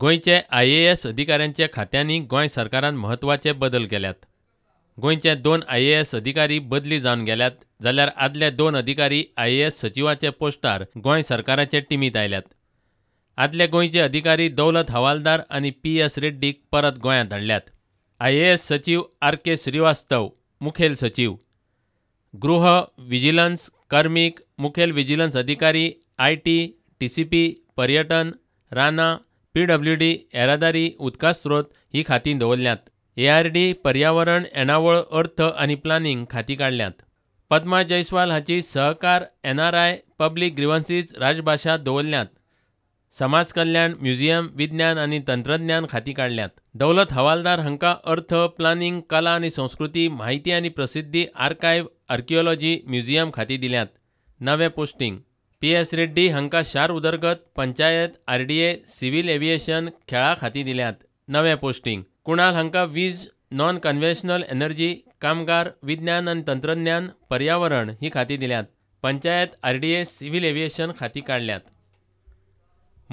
गोंयचे I S अधिकाऱ्यांच्या खात्यांनी गोंय सरकारान म्हत्वाचे बदल केल्यात गोंयचे दोन आय एस अधिकारी बदली जावन गेल्यात जाल्यार आदले दोन अधिकारी आय एस सचिवाचे पोस्टार गोंय सरकाराचे टिमीत आयल्यात आदले गोंयचे अधिकारी दौलत हवालदार आनी पी एस रेड्डीक परत गोंयांत हाडल्यात आय एस सचिव आर के श्रीवास्तव मुखेल सचिव गृह विजिलन्स कर्मीक मुखेल विजिलन्स अधिकारी I T T C P पर्यटन राना पी डब्ल्यू डी येरादारी उदका स्त्रोत ही खाती दवरल्यांत ए आर डी पर्यावरण येणावळ अर्थ आणि प्लॅनिंग खाती काढल्यात पद्मा जयस्वाल हाची सहकार N R I public grievances राजभाषा दवरल्यात समाज कल्याण म्युझियम विज्ञान आणि तंत्रज्ञान खाती काढल्यात दौलत हवालदार हांकां अर्थ प्लॅनिंग कला आणि संस्कृती माहिती आणि प्रसिद्धी आर्कायव्ह आर्किओलॉजी म्युझियम खाती दिल्यात नवे पोस्टिंग पी एस रेड्डी हांकां शार उदरगत panchayat R D A civil aviation खेळा खाती दिल्यात नवे पोस्टींग कुणाल हांकां वीज नॉन कन्वेशनल एनर्जी कामगार विज्ञान आनी तंत्रज्ञान पर्यावरण ही खाती दिल्यात panchayat R D A civil aviation खाती काडल्यात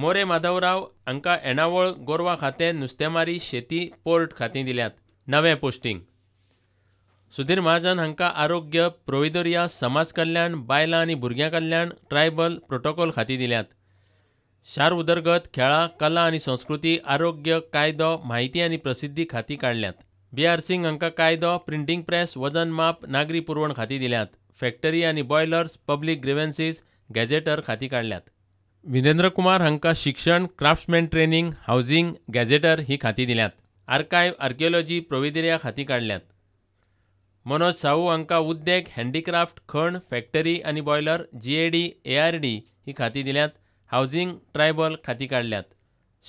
मोरे माधवराव हांकां एनावळ गोरवा खातें नुस्तेमारी शेती पोर्ट खातीं दिल्यात नवें पोस्टींग सुधीर महाजन हांकां आरोग्य प्रोविदोरिया समाज कल्याण बायलां आनी भुरग्यां कल्याण ट्रायबल प्रोटोकॉल खातीं दिल्यात शार उदरगत खेळां कला आनी संस्कृती आरोग्य कायदो म्हायती आनी प्रसिद्धी खातीं काडल्यात बी आर सिंग हांकां कायदो प्रिंटींग प्रेस वजन माप नागरी पुरवण खातीं दिल्यात फॅक्टरी आनी बॉयलर्स पब्लीक ग्रिव्हन्सीस गॅजेटर खातीं काडल्यात विनेंद्र कुमार हांकां शिक्षण क्राफ्ट्समॅन ट्रेनिंग हावजींग गॅजेटर ही खातीं दिल्यात आर्कायव आर्कियोलॉजी प्रोविदेरिया खातीं काडल्यात मनोज साहू हांकां उद्देग हँडीक्राफ्ट खण फॅक्टरी आनी बॉयलर जीएडी एआरडी ही खाती दिल्यात हावजींग ट्रायबल खाती काडल्यात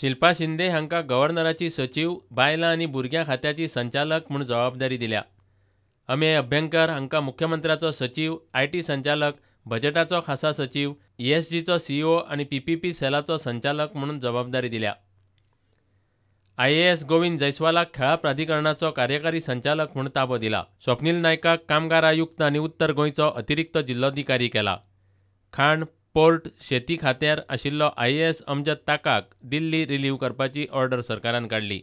शिल्पा शिंदे हांकां गव्हर्नराची सचिव बायलां आनी भुरग्यां खात्याची संचालक म्हूण जबाबदारी दिल्या अमेय अभ्यंकर हांकां मुख्यमंत्र्याचो सचिव आय टी संचालक बजेटाचो खासा सचिव ईएसजीचो सीईओ आनी पीपीपी सेलाचो संचालक म्हणून जबाबदारी दिल्या आय एस गोविंद जैस्वालाक खेळा प्राधिकरणाचो कार्यकारी संचालक म्हूण ताबो दिला स्वप्नील नायकाक कामगार आयुक्त आनी उत्तर गोंयचो अतिरिक्त जिल्हाधिकारी केला खाण पोर्ट शेती खात्यार आशिल्लो आय ए एस अमजद ताकाक दिल्ली रिलीव करपाची ऑर्डर सरकारान काडली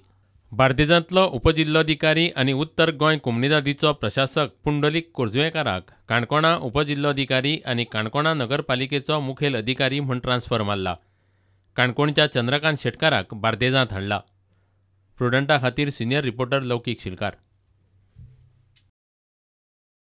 बार्देजांतलो उपजिल्लोधिकारी आनी उत्तर गोंय कोमनिदादीचो प्रशासक पुंडलीक कोरजुवेकाराक काणकोणा उपजिल्लोधिकारी आनी काणकोणा नगरपालिकेचो मुखेल अधिकारी म्हूण ट्रान्स्फर मारला काणकोणच्या चंद्रकांत शेटकाराक बार्देजांत हाडला प्रुडंटा खातीर सिनियर रिपोर्टर लौकीक शिलकार